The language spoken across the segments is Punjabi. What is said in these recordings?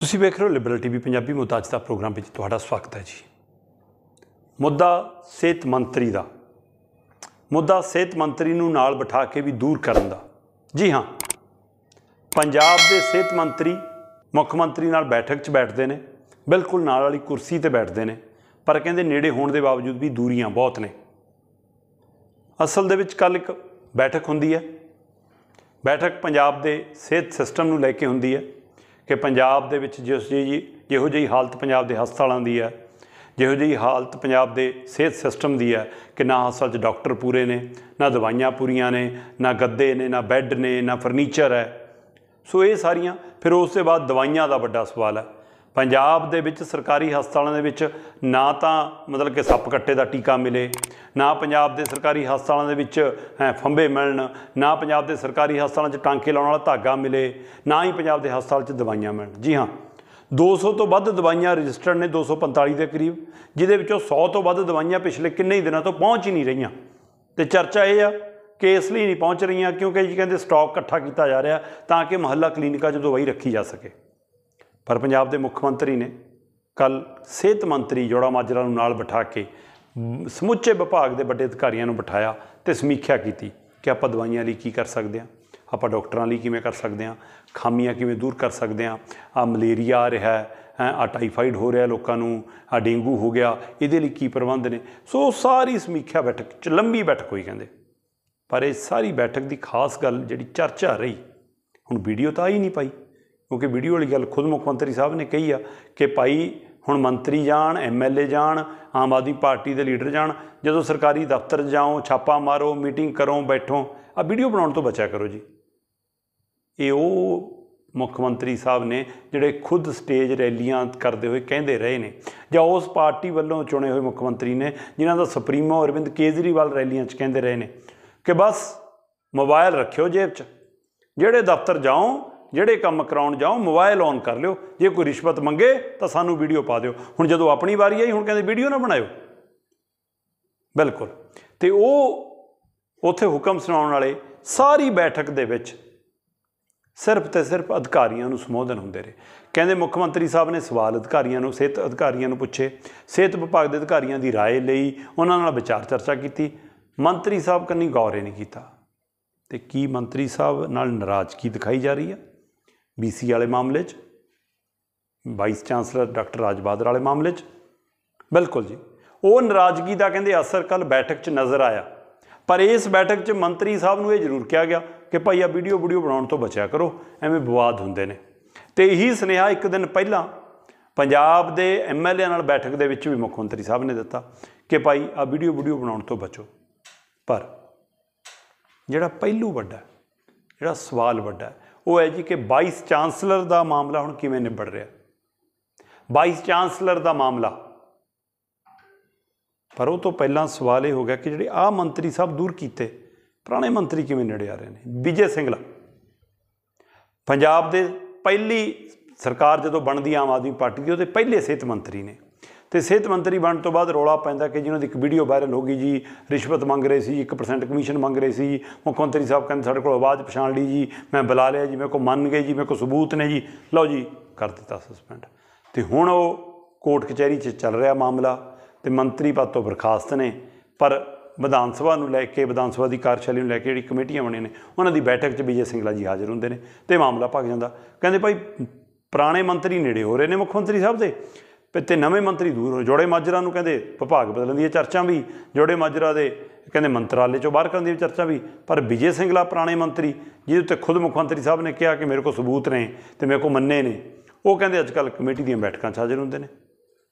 ਤੁਸੀਂ ਵੇਖ ਰਹੇ ਹੋ ਲਿਬਰਲ ਟੀਵੀ ਪੰਜਾਬੀ ਮੁੱਦਾ ਅੱਜ ਦਾ ਪ੍ਰੋਗਰਾਮ ਵਿੱਚ ਤੁਹਾਡਾ ਸਵਾਗਤ ਹੈ ਜੀ ਮੁੱਦਾ ਸਿਹਤ ਮੰਤਰੀ ਦਾ ਮੁੱਦਾ ਸਿਹਤ ਮੰਤਰੀ ਨੂੰ ਨਾਲ ਬਿਠਾ ਕੇ ਵੀ ਦੂਰ ਕਰਨ ਦਾ ਜੀ ਹਾਂ ਪੰਜਾਬ ਦੇ ਸਿਹਤ ਮੰਤਰੀ ਮੁੱਖ ਮੰਤਰੀ ਨਾਲ ਬੈਠਕ 'ਚ ਬੈਠਦੇ ਨੇ ਬਿਲਕੁਲ ਨਾਲ ਵਾਲੀ ਕੁਰਸੀ ਤੇ ਬੈਠਦੇ ਨੇ ਪਰ ਕਹਿੰਦੇ ਨੇੜੇ ਹੋਣ ਦੇ ਬਾਵਜੂਦ ਵੀ ਦੂਰੀਆਂ ਬਹੁਤ ਨੇ ਅਸਲ ਦੇ ਵਿੱਚ ਕੱਲ ਇੱਕ ਬੈਠਕ ਹੁੰਦੀ ਹੈ ਬੈਠਕ ਪੰਜਾਬ ਦੇ ਸਿਹਤ ਸਿਸਟਮ ਨੂੰ ਲੈ ਕੇ ਹੁੰਦੀ ਹੈ ਕਿ ਪੰਜਾਬ ਦੇ ਵਿੱਚ ਜਿਸ ਜੀ ਜਿਹੋ ਜਿਹੀ ਹਾਲਤ ਪੰਜਾਬ ਦੇ ਹਸਪਤਾਲਾਂ ਦੀ ਹੈ ਜਿਹੋ ਜਿਹੀ ਹਾਲਤ ਪੰਜਾਬ ਦੇ ਸਿਹਤ ਸਿਸਟਮ ਦੀ ਹੈ ਕਿ ਨਾ ਹਸਪਤਾਲ 'ਚ ਡਾਕਟਰ ਪੂਰੇ ਨੇ ਨਾ ਦਵਾਈਆਂ ਪੂਰੀਆਂ ਨੇ ਨਾ ਗੱਦੇ ਨੇ ਨਾ ਬੈੱਡ ਨੇ ਨਾ ਫਰਨੀਚਰ ਹੈ ਸੋ ਇਹ ਸਾਰੀਆਂ ਫਿਰ ਉਸ ਤੋਂ ਬਾਅਦ ਦਵਾਈਆਂ ਦਾ ਵੱਡਾ ਸਵਾਲ ਹੈ ਪੰਜਾਬ ਦੇ ਵਿੱਚ ਸਰਕਾਰੀ ਹਸਪਤਾਲਾਂ ਦੇ ਵਿੱਚ ਨਾ ਤਾਂ ਮਤਲਬ ਕਿ ਸੱਪ ਕੱਟੇ ਦਾ ਟੀਕਾ ਮਿਲੇ ਨਾ ਪੰਜਾਬ ਦੇ ਸਰਕਾਰੀ ਹਸਪਤਾਲਾਂ ਦੇ ਵਿੱਚ ਫੰਬੇ ਮਿਲਣ ਨਾ ਪੰਜਾਬ ਦੇ ਸਰਕਾਰੀ ਹਸਪਤਾਲਾਂ 'ਚ ਟਾਂਕੇ ਲਾਉਣ ਵਾਲਾ ਧਾਗਾ ਮਿਲੇ ਨਾ ਹੀ ਪੰਜਾਬ ਦੇ ਹਸਪਤਾਲ 'ਚ ਦਵਾਈਆਂ ਮਿਲਣ ਜੀ ਹਾਂ 200 ਤੋਂ ਵੱਧ ਦਵਾਈਆਂ ਰਜਿਸਟਰਡ ਨੇ 245 ਦੇ ਕਰੀਬ ਜਿਹਦੇ ਵਿੱਚੋਂ 100 ਤੋਂ ਵੱਧ ਦਵਾਈਆਂ ਪਿਛਲੇ ਕਿੰਨੇ ਹੀ ਦਿਨਾਂ ਤੋਂ ਪਹੁੰਚ ਹੀ ਨਹੀਂ ਰਹੀਆਂ ਤੇ ਚਰਚਾ ਇਹ ਆ ਕਿ ਇਸ ਲਈ ਨਹੀਂ ਪਹੁੰਚ ਰਹੀਆਂ ਕਿਉਂਕਿ ਜੀ ਕਹਿੰਦੇ ਸਟਾਕ ਇਕੱਠਾ ਕੀਤਾ ਜਾ ਰਿਹਾ ਤਾਂ ਕਿ ਮਹੱਲਾ ਕਲੀਨਿਕਾ 'ਚ ਦਵਾਈ ਰੱਖੀ ਜਾ ਸਕੇ ਪਰ ਪੰਜਾਬ ਦੇ ਮੁੱਖ ਮੰਤਰੀ ਨੇ ਕੱਲ ਸਿਹਤ ਮੰਤਰੀ ਜੋੜਾ ਮਾਜਰਾ ਨੂੰ ਨਾਲ ਬਿਠਾ ਕੇ ਸਮੁੱਚੇ ਵਿਭਾਗ ਦੇ ਵੱਡੇ ਅਧਿਕਾਰੀਆਂ ਨੂੰ ਬਿਠਾਇਆ ਤੇ ਸਮੀਖਿਆ ਕੀਤੀ ਕਿ ਆਪਾਂ ਦਵਾਈਆਂ ਲਈ ਕੀ ਕਰ ਸਕਦੇ ਹਾਂ ਆਪਾਂ ਡਾਕਟਰਾਂ ਲਈ ਕਿਵੇਂ ਕਰ ਸਕਦੇ ਹਾਂ ਖਾਮੀਆਂ ਕਿਵੇਂ ਦੂਰ ਕਰ ਸਕਦੇ ਹਾਂ ਆ ਮਲੇਰੀਆ ਆ ਰਿਹਾ ਹੈ ਆ ਟਾਈਫਾਈਡ ਹੋ ਰਿਹਾ ਲੋਕਾਂ ਨੂੰ ਆ ਡੇਂਗੂ ਹੋ ਗਿਆ ਇਹਦੇ ਲਈ ਕੀ ਪ੍ਰਬੰਧ ਨੇ ਸੋ ਸਾਰੀ ਸਮੀਖਿਆ ਬੈਠਕ ਚ ਲੰਬੀ ਬੈਠਕ ਹੋਈ ਕਹਿੰਦੇ ਪਰ ਇਹ ਸਾਰੀ ਬੈਠਕ ਦੀ ਖਾਸ ਗੱਲ ਜਿਹੜੀ ਚਰਚਾ ਰਹੀ ਹੁਣ ਵੀਡੀਓ ਤਾਂ ਆ ਹੀ ਨਹੀਂ ਪਾਈ ਕਿਉਂਕਿ ਵੀਡੀਓ ਵਾਲੀ ਗੱਲ ਖੁਦ ਮੁੱਖ ਮੰਤਰੀ ਸਾਹਿਬ ਨੇ ਕਹੀ ਆ ਕਿ ਭਾਈ ਹੁਣ ਮੰਤਰੀ ਜਾਣ ਐਮਐਲਏ ਜਾਣ ਆਮ ਆਦਮੀ ਪਾਰਟੀ ਦੇ ਲੀਡਰ ਜਾਣ ਜਦੋਂ ਸਰਕਾਰੀ ਦਫ਼ਤਰ ਜਾਓ ਛਾਪਾ ਮਾਰੋ ਮੀਟਿੰਗ ਕਰੋ ਬੈਠੋ ਆ ਵੀਡੀਓ ਬਣਾਉਣ ਤੋਂ ਬਚਿਆ ਕਰੋ ਜੀ ਇਹ ਉਹ ਮੁੱਖ ਮੰਤਰੀ ਸਾਹਿਬ ਨੇ ਜਿਹੜੇ ਖੁਦ ਸਟੇਜ ਰੈਲੀਆਂ ਕਰਦੇ ਹੋਏ ਕਹਿੰਦੇ ਰਹੇ ਨੇ ਜਾਂ ਉਸ ਪਾਰਟੀ ਵੱਲੋਂ ਚੁਣੇ ਹੋਏ ਮੁੱਖ ਮੰਤਰੀ ਨੇ ਜਿਨ੍ਹਾਂ ਦਾ ਸੁਪਰੀਮੋ ਅਰਵਿੰਦ ਕੇਜਰੀਵਾਲ ਰੈਲੀਆਂ 'ਚ ਕਹਿੰਦੇ ਰਹੇ ਨੇ ਕਿ ਬਸ ਮੋਬਾਈਲ ਰੱਖਿਓ ਜੇਬ 'ਚ ਜਿਹੜੇ ਦਫ਼ਤਰ ਜਾਓ ਜਿਹੜੇ ਕੰਮ ਕਰਾਉਣ ਜਾਓ ਮੋਬਾਈਲ ਔਨ ਕਰ ਲਿਓ ਜੇ ਕੋਈ ਰਿਸ਼ਵਤ ਮੰਗੇ ਤਾਂ ਸਾਨੂੰ ਵੀਡੀਓ ਪਾ ਦਿਓ ਹੁਣ ਜਦੋਂ ਆਪਣੀ ਵਾਰੀ ਆਈ ਹੁਣ ਕਹਿੰਦੇ ਵੀਡੀਓ ਨਾ ਬਣਾਇਓ ਬਿਲਕੁਲ ਤੇ ਉਹ ਉੱਥੇ ਹੁਕਮ ਸੁਣਾਉਣ ਵਾਲੇ ਸਾਰੀ ਬੈਠਕ ਦੇ ਵਿੱਚ ਸਿਰਫ ਤੇ ਸਿਰਫ ਅਧਿਕਾਰੀਆਂ ਨੂੰ ਸੰਬੋਧਨ ਹੁੰਦੇ ਰਹੇ ਕਹਿੰਦੇ ਮੁੱਖ ਮੰਤਰੀ ਸਾਹਿਬ ਨੇ ਸਵਾਲ ਅਧਿਕਾਰੀਆਂ ਨੂੰ ਸਿਹਤ ਅਧਿਕਾਰੀਆਂ ਨੂੰ ਪੁੱਛੇ ਸਿਹਤ ਵਿਭਾਗ ਦੇ ਅਧਿਕਾਰੀਆਂ ਦੀ رائے ਲਈ ਉਹਨਾਂ ਨਾਲ ਵਿਚਾਰ ਚਰਚਾ ਕੀਤੀ ਮੰਤਰੀ ਸਾਹਿਬ ਕੰਨੀ ਗੌਰ ਹੀ ਨਹੀਂ ਕੀਤਾ ਤੇ ਕੀ ਮੰਤਰੀ ਸਾਹਿਬ ਨਾਲ ਨਾਰਾਜ਼ਗੀ ਦਿਖਾਈ ਜਾ ਰਹੀ ਹੈ ਬੀਸੀ ਵਾਲੇ ਮਾਮਲੇ 'ਚ ਵਾਈਸ ਚਾਂਸਲਰ ਡਾਕਟਰ ਰਾਜਬਾਦਰ ਵਾਲੇ ਮਾਮਲੇ 'ਚ ਬਿਲਕੁਲ ਜੀ ਉਹ ਨਾਰਾਜ਼ਗੀ ਦਾ ਕਹਿੰਦੇ ਅਸਰ ਕੱਲ ਬੈਠਕ 'ਚ ਨਜ਼ਰ ਆਇਆ ਪਰ ਇਸ ਬੈਠਕ 'ਚ ਮੰਤਰੀ ਸਾਹਿਬ ਨੂੰ ਇਹ ਜ਼ਰੂਰ ਕਿਹਾ ਗਿਆ ਕਿ ਭਾਈ ਆ ਵੀਡੀਓ ਵੀਡੀਓ ਬਣਾਉਣ ਤੋਂ ਬਚਿਆ ਕਰੋ ਐਵੇਂ ਵਿਵਾਦ ਹੁੰਦੇ ਨੇ ਤੇ ਇਹੀ ਸੁਨੇਹਾ ਇੱਕ ਦਿਨ ਪਹਿਲਾਂ ਪੰਜਾਬ ਦੇ ਐਮਐਲਏ ਨਾਲ ਬੈਠਕ ਦੇ ਵਿੱਚ ਵੀ ਮੁੱਖ ਮੰਤਰੀ ਸਾਹਿਬ ਨੇ ਦਿੱਤਾ ਕਿ ਭਾਈ ਆ ਵੀਡੀਓ ਵੀਡੀਓ ਬਣਾਉਣ ਤੋਂ ਬਚੋ ਪਰ ਜਿਹੜਾ ਪਹਿਲੂ ਵੱਡਾ ਜਿਹੜਾ ਸਵਾਲ ਵੱਡਾ ਉਹ ਹੈ ਜੀ ਕਿ 22 ਚਾਂਸਲਰ ਦਾ ਮਾਮਲਾ ਹੁਣ ਕਿਵੇਂ ਨਿਬੜ ਰਿਹਾ 22 ਚਾਂਸਲਰ ਦਾ ਮਾਮਲਾ ਪਰ ਉਹ ਤੋਂ ਪਹਿਲਾਂ ਸਵਾਲ ਇਹ ਹੋ ਗਿਆ ਕਿ ਜਿਹੜੇ ਆ ਮੰਤਰੀ ਸਾਹਿਬ ਦੂਰ ਕੀਤੇ ਪੁਰਾਣੇ ਮੰਤਰੀ ਕਿਵੇਂ ਨਿੜਿਆ ਆ ਰਹੇ ਨੇ ਵਿਜੇ ਸਿੰਘਲਾ ਪੰਜਾਬ ਦੇ ਪਹਿਲੀ ਸਰਕਾਰ ਜਦੋਂ ਬਣਦੀ ਆਮ ਆਦਮੀ ਪਾਰਟੀ ਦੀ ਉਹਦੇ ਪਹਿਲੇ ਸਿਹਤ ਮੰਤਰੀ ਨੇ ਤੇ ਸਿਹਤ ਮੰਤਰੀ ਬਣਨ ਤੋਂ ਬਾਅਦ ਰੋਲਾ ਪੈਂਦਾ ਕਿ ਜਿਹਨਾਂ ਦੀ ਇੱਕ ਵੀਡੀਓ ਵਾਇਰਲ ਹੋ ਗਈ ਜੀ ਰਿਸ਼ਵਤ ਮੰਗ ਰਹੇ ਸੀ 1% ਕਮਿਸ਼ਨ ਮੰਗ ਰਹੇ ਸੀ ਮੁੱਖ ਮੰਤਰੀ ਸਾਹਿਬ ਕਹਿੰਦੇ ਸਾਡੇ ਕੋਲ ਆਵਾਜ਼ ਪਛਾਣ ਲਈ ਜੀ ਮੈਂ ਬੁਲਾ ਲਿਆ ਜੀ ਮੇਰੇ ਕੋ ਮੰਨ ਗਏ ਜੀ ਮੇਰੇ ਕੋ ਸਬੂਤ ਨੇ ਜੀ ਲਓ ਜੀ ਕਰ ਦਿੱਤਾ ਸਸਪੈਂਡ ਤੇ ਹੁਣ ਉਹ ਕੋਰਟ ਕਚਹਿਰੀ 'ਚ ਚੱਲ ਰਿਹਾ ਮਾਮਲਾ ਤੇ ਮੰਤਰੀ ਪਦ ਤੋਂ ਬਰਖਾਸਤ ਨੇ ਪਰ ਵਿਧਾਨ ਸਭਾ ਨੂੰ ਲੈ ਕੇ ਵਿਧਾਨ ਸਭਾ ਦੀ ਕਾਰਜਸ਼ਾਲੀ ਨੂੰ ਲੈ ਕੇ ਜਿਹੜੀ ਕਮੇਟੀਆਂ ਬਣੀਆਂ ਨੇ ਉਹਨਾਂ ਦੀ ਬੈਠਕ 'ਚ ਵਿਜੇ ਸਿੰਘਲਾ ਜੀ ਹਾਜ਼ਰ ਹੁੰਦੇ ਨੇ ਤੇ ਮਾਮਲਾ ਭੱਜ ਜਾਂਦਾ ਕਹਿੰਦੇ ਭਾਈ ਪੁਰਾਣੇ ਮੰਤਰੀ ਨੇੜੇ ਹੋ ਰਹੇ ਨੇ ਮੁੱਖ ਮੰਤਰੀ ਸਾਹਿਬ ਦੇ ਤੇ ਨਵੇਂ ਮੰਤਰੀ ਦੂਰ ਹੋ ਜੋੜੇ ਮਾਜਰਾ ਨੂੰ ਕਹਿੰਦੇ ਵਿਭਾਗ ਬਦਲਣ ਦੀ ਚਰਚਾ ਵੀ ਜੋੜੇ ਮਾਜਰਾ ਦੇ ਕਹਿੰਦੇ ਮੰਤਰਾਲੇ ਚੋਂ ਬਾਹਰ ਕਰਨ ਦੀ ਚਰਚਾ ਵੀ ਪਰ ਵਿਜੇ ਸਿੰਘਲਾ ਪੁਰਾਣੇ ਮੰਤਰੀ ਜਿਹਦੇ ਉੱਤੇ ਖੁਦ ਮੁੱਖ ਮੰਤਰੀ ਸਾਹਿਬ ਨੇ ਕਿਹਾ ਕਿ ਮੇਰੇ ਕੋਲ ਸਬੂਤ ਨੇ ਤੇ ਮੇਰੇ ਕੋਲ ਮੰਨੇ ਨੇ ਉਹ ਕਹਿੰਦੇ ਅੱਜ ਕੱਲ ਕਮੇਟੀ ਦੀਆਂ ਬੈਠਕਾਂ 'ਚ ਹਾਜ਼ਰ ਹੁੰਦੇ ਨੇ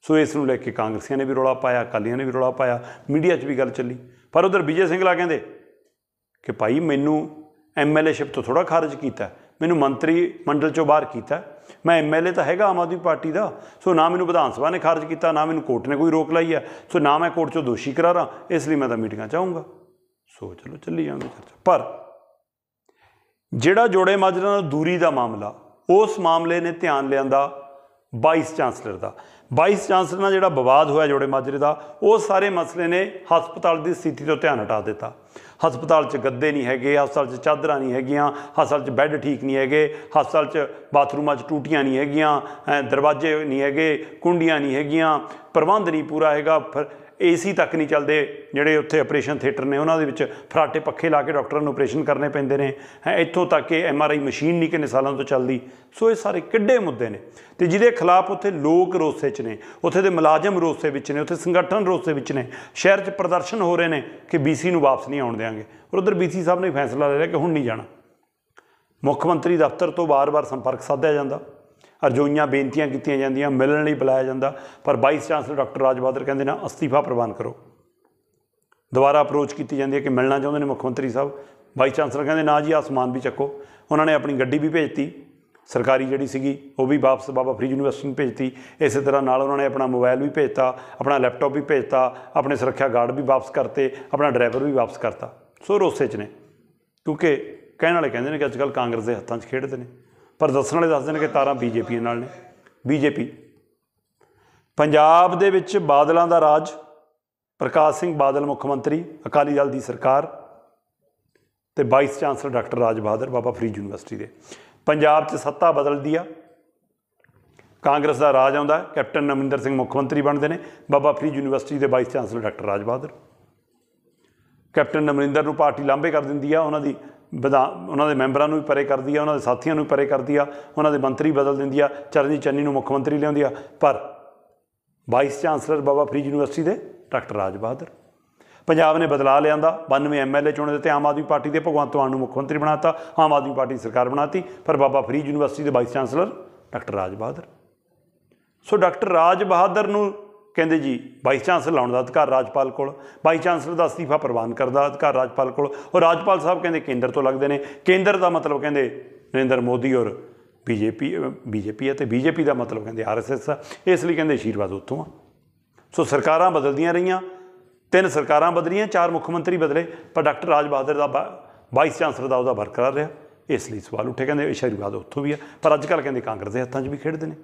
ਸੋ ਇਸ ਨੂੰ ਲੈ ਕੇ ਕਾਂਗਰਸੀਆਂ ਨੇ ਵੀ ਰੋਲਾ ਪਾਇਆ ਅਕਾਲੀਆਂ ਨੇ ਵੀ ਰੋਲਾ ਪਾਇਆ ਮੀਡੀਆ 'ਚ ਵੀ ਗੱਲ ਚੱਲੀ ਪਰ ਉਧਰ ਵਿਜੇ ਸਿੰਘਲਾ ਕਹਿੰਦੇ ਕਿ ਭਾਈ ਮੈਨੂੰ ਐਮਐਲਏਸ਼ਿਪ ਤੋਂ ਥੋੜਾ ਖਾਰਜ ਕੀਤਾ ਮੈਨੂੰ ਮੰਤਰੀ ਮੰਡਲ ਚੋਂ ਬਾਹਰ ਕੀਤਾ ਮੈਂ ਐਮਐਲਏ ਤਾਂ ਹੈਗਾ ਆਮ ਆਦਮੀ ਪਾਰਟੀ ਦਾ ਸੋ ਨਾ ਮੈਨੂੰ ਵਿਧਾਨ ਸਭਾ ਨੇ ਖਾਰਜ ਕੀਤਾ ਨਾ ਮੈਨੂੰ ਕੋਰਟ ਨੇ ਕੋਈ ਰੋਕ ਲਾਈ ਹੈ ਸੋ ਨਾ ਮੈਂ ਕੋਰਟ 'ਚੋਂ ਦੋਸ਼ੀ ਕਰਾਰਾਂ ਇਸ ਲਈ ਮੈਂ ਤਾਂ ਮੀਟਿੰਗਾਂ ਚਾਹੂੰਗਾ ਸੋ ਚਲੋ ਚੱਲੀ ਜਾਂਦੀ ਚਰਚਾ ਪਰ ਜਿਹੜਾ ਜੋੜੇ ਮਾਜਰਾ ਨਾਲ ਦੂਰੀ ਦਾ ਮਾਮਲਾ ਉਸ ਮਾਮਲੇ ਨੇ ਧਿਆਨ ਲਿਆਂਦਾ 22 ਚਾਂਸਲਰ ਦਾ ਵਾਈਸ ਚਾਂਸਲਰ ਨਾਲ ਜਿਹੜਾ ਵਿਵਾਦ ਹੋਇਆ ਜੋੜੇ ਮਾਜਰੇ ਦਾ ਉਹ ਸਾਰੇ ਮਸਲੇ ਨੇ ਹਸਪਤਾਲ ਦੀ ਸਥਿਤੀ ਤੋਂ ਧਿਆਨ ਹਟਾ ਦਿੱਤਾ ਹਸਪਤਾਲ 'ਚ ਗੱਦੇ ਨਹੀਂ ਹੈਗੇ ਹਸਪਤਾਲ 'ਚ ਚਾਦਰਾਂ ਨਹੀਂ ਹੈਗੀਆਂ ਹਸਪਤਾਲ 'ਚ ਬੈੱਡ ਠੀਕ ਨਹੀਂ ਹੈਗੇ ਹਸਪਤਾਲ 'ਚ ਬਾਥਰੂਮਾਂ 'ਚ ਟੂਟੀਆਂ ਨਹੀਂ ਹੈਗੀਆਂ ਦਰਵਾਜ਼ੇ ਨਹੀਂ ਹੈਗੇ ਕੁੰਡੀਆਂ ਨਹੀਂ ਹੈਗੀਆਂ ਪ੍ਰਬੰਧ ਨਹੀਂ ਪੂਰਾ ਹੈਗਾ ਏਸੀ ਤੱਕ ਨਹੀਂ ਚੱਲਦੇ ਜਿਹੜੇ ਉੱਥੇ ਆਪਰੇਸ਼ਨ ਥੀਏਟਰ ਨੇ ਉਹਨਾਂ ਦੇ ਵਿੱਚ ਫਰਾਟੇ ਪੱਖੇ ਲਾ ਕੇ ਡਾਕਟਰਾਂ ਨੂੰ ਆਪਰੇਸ਼ਨ ਕਰਨੇ ਪੈਂਦੇ ਨੇ ਹੈ ਇੱਥੋਂ ਤੱਕ ਕਿ ਐਮ ਆਰ ਆਈ ਮਸ਼ੀਨ ਨਹੀਂ ਕਿੰਨੇ ਸਾਲਾਂ ਤੋਂ ਚੱਲਦੀ ਸੋ ਇਹ ਸਾਰੇ ਕਿੱਡੇ ਮੁੱਦੇ ਨੇ ਤੇ ਜਿਹਦੇ ਖਿਲਾਫ ਉੱਥੇ ਲੋਕ ਰੋਸੇ 'ਚ ਨੇ ਉੱਥੇ ਦੇ ਮੁਲਾਜ਼ਮ ਰੋਸੇ ਵਿੱਚ ਨੇ ਉੱਥੇ ਸੰਗਠਨ ਰੋਸੇ ਵਿੱਚ ਨੇ ਸ਼ਹਿਰ 'ਚ ਪ੍ਰਦਰਸ਼ਨ ਹੋ ਰਹੇ ਨੇ ਕਿ ਬੀਸੀ ਨੂੰ ਵਾਪਸ ਨਹੀਂ ਆਉਣ ਦੇਾਂਗੇ ਔਰ ਉਧਰ ਬੀਸੀ ਸਾਹਿਬ ਨੇ ਫੈਸਲਾ ਲੈ ਲਿਆ ਕਿ ਹੁਣ ਨਹੀਂ ਜਾਣਾ ਮੁੱਖ ਮੰਤਰੀ ਦਫ਼ਤਰ ਤੋਂ ਵਾਰ-ਵਾਰ ਸੰਪਰਕ ਸਾਧਿਆ ਜਾਂਦਾ ਅਰਜ਼ੋਈਆਂ ਬੇਨਤੀਆਂ ਕੀਤੀਆਂ ਜਾਂਦੀਆਂ ਮਿਲਣ ਲਈ ਬੁਲਾਇਆ ਜਾਂਦਾ ਪਰ ਵਾਈਸ ਚਾਂਸਲਰ ਡਾਕਟਰ ਰਾਜ ਕਹਿੰਦੇ ਨਾ ਅਸਤੀਫਾ ਪ੍ਰਵਾਨ ਕਰੋ ਦੁਬਾਰਾ ਅਪਰੋਚ ਕੀਤੀ ਜਾਂਦੀ ਹੈ ਕਿ ਮਿਲਣਾ ਚਾਹੁੰਦੇ ਨੇ ਮੁੱਖ ਮੰਤਰੀ ਸਾਹਿਬ ਵਾਈਸ ਚਾਂਸਲਰ ਕਹਿੰਦੇ ਨਾ ਜੀ ਆਸਮਾਨ ਵੀ ਚੱਕੋ ਉਹਨਾਂ ਨੇ ਆਪਣੀ ਗੱਡੀ ਵੀ ਭੇਜਤੀ ਸਰਕਾਰੀ ਜਿਹੜੀ ਸੀਗੀ ਉਹ ਵੀ ਵਾਪਸ ਬਾਬਾ ਫਰੀਦ ਯੂਨੀਵਰਸਿਟੀ ਨੂੰ ਭੇਜਤੀ ਇਸੇ ਤਰ੍ਹਾਂ ਨਾਲ ਉਹਨਾਂ ਨੇ ਆਪਣਾ ਮੋਬਾਈਲ ਵੀ ਭੇਜਤਾ ਆਪਣਾ ਲੈਪਟਾਪ ਵੀ ਭੇਜਤਾ ਆਪਣੇ ਸੁਰੱਖਿਆ ਗਾਰਡ ਵੀ ਵਾਪਸ ਕਰਤੇ ਆਪਣਾ ਡਰਾਈਵਰ ਵੀ ਵਾਪਸ ਕਰਤਾ ਸੋ ਰੋਸੇ 'ਚ ਨੇ ਕਿਉਂਕਿ ਕਹਿਣ ਵਾਲੇ ਕਹਿੰਦੇ ਨੇ ਕਿ ਅੱਜਕੱਲ ਕਾਂਗਰਸ ਦੇ ਹੱਥਾਂ 'ਚ ਖੇਡਦੇ ਨੇ ਪਰ ਦੱਸਣ ਵਾਲੇ ਦੱਸਦੇ ਨੇ ਕਿ ਤਾਰਾਂ ਬੀਜੇਪੀ ਨਾਲ ਨੇ ਬੀਜੇਪੀ ਪੰਜਾਬ ਦੇ ਵਿੱਚ ਬਾਦਲਾਂ ਦਾ ਰਾਜ ਪ੍ਰਕਾਸ਼ ਸਿੰਘ ਬਾਦਲ ਮੁੱਖ ਮੰਤਰੀ ਅਕਾਲੀ ਦਲ ਦੀ ਸਰਕਾਰ ਤੇ vice chancellor doctor Raj Bahadur Baba Farid university ਦੇ ਪੰਜਾਬ 'ਚ ਸੱਤਾ ਬਦਲਦੀ ਆ ਕਾਂਗਰਸ ਦਾ ਰਾਜ ਆਉਂਦਾ ਕੈਪਟਨ ਨਮਿੰਦਰ ਸਿੰਘ ਮੁੱਖ ਮੰਤਰੀ ਬਣਦੇ ਨੇ ਬਾਬਾ ਫਰੀਦ ਯੂਨੀਵਰਸਿਟੀ ਦੇ vice chancellor doctor Raj Bahadur captain Naminder ਨੂੰ ਪਾਰਟੀ ਲਾਂਬੇ ਕਰ ਦਿੰਦੀ ਆ ਉਹਨਾਂ ਦੀ ਬਦਾ ਉਹਨਾਂ ਦੇ ਮੈਂਬਰਾਂ ਨੂੰ ਵੀ ਪਰੇ ਕਰਦੀ ਆ ਉਹਨਾਂ ਦੇ ਸਾਥੀਆਂ ਨੂੰ ਵੀ ਪਰੇ ਕਰਦੀ ਆ ਉਹਨਾਂ ਦੇ ਮੰਤਰੀ ਬਦਲ ਦਿੰਦੀ ਆ ਚਰਨਜੀਤ ਚੰਨੀ ਨੂੰ ਮੁੱਖ ਮੰਤਰੀ ਲਿਆਉਂਦੀ ਆ ਪਰ vice chancellor Baba Farid university ਦੇ ਡਾਕਟਰ ਰਾਜ ਬਹਾਦਰ ਪੰਜਾਬ ਨੇ ਬਦਲਾ ਲਿਆਂਦਾ 92 ਐਮਐਲਏ ਚੁਣੇ ਤੇ ਆਮ ਆਦਮੀ ਪਾਰਟੀ ਦੇ ਭਗਵੰਤ ਮਾਨ ਨੂੰ ਮੁੱਖ ਮੰਤਰੀ ਬਣਾਤਾ ਆਮ ਆਦਮੀ ਪਾਰਟੀ ਸਰਕਾਰ ਬਣਾਤੀ ਪਰ ਬਾਬਾ ਫਰੀਦ ਯੂਨੀਵਰਸਿਟੀ ਦੇ vice chancellor doctor Raj Bahadur ਸੋ ਡਾਕਟਰ ਰਾਜ ਬਹਾਦਰ ਨੂੰ ਕਹਿੰਦੇ ਜੀ ਵਾਈਸ ਚਾਂਸਲਰ ਲਾਉਣ ਦਾ ਅਧਿਕਾਰ ਰਾਜਪਾਲ ਕੋਲ ਵਾਈਸ ਚਾਂਸਲਰ ਦਾ ਅਸਤੀਫਾ ਪ੍ਰਵਾਨ ਕਰਦਾ ਅਧਿਕਾਰ ਰਾਜਪਾਲ ਕੋਲ ਉਹ ਰਾਜਪਾਲ ਸਾਹਿਬ ਕਹਿੰਦੇ ਕੇਂਦਰ ਤੋਂ ਲੱਗਦੇ ਨੇ ਕੇਂਦਰ ਦਾ ਮਤਲਬ ਕਹਿੰਦੇ ਨਰਿੰਦਰ ਮੋਦੀ ਔਰ ਬੀਜੇਪੀ ਬੀਜੇਪੀ ਹੈ ਤੇ ਬੀਜੇਪੀ ਦਾ ਮਤਲਬ ਕਹਿੰਦੇ ਆਰਐਸਐਸ ਇਸ ਲਈ ਕਹਿੰਦੇ ਆਸ਼ੀਰਵਾਦ ਉੱਥੋਂ ਆ ਸੋ ਸਰਕਾਰਾਂ ਬਦਲਦੀਆਂ ਰਹੀਆਂ ਤਿੰਨ ਸਰਕਾਰਾਂ ਬਦਲੀਆਂ ਚਾਰ ਮੁੱਖ ਮੰਤਰੀ ਬਦਲੇ ਪਰ ਡਾਕਟਰ ਰਾਜ ਬਹਾਦਰ ਦਾ ਵਾਈਸ ਚਾਂਸਲਰ ਦਾ ਉਹਦਾ ਬਰਕਰਾਰ ਰਿਹਾ ਇਸ ਲਈ ਸਵਾਲ ਉੱਠੇ ਕਹਿੰਦੇ ਆਸ਼ੀਰਵਾਦ ਉੱਥੋਂ ਵੀ ਆ ਪਰ ਅੱਜ ਕੱਲ ਕਹਿੰਦੇ ਕਾਂਗਰਸ ਦੇ ਹੱਥਾਂ 'ਚ ਵੀ ਖੇਡਦੇ ਨੇ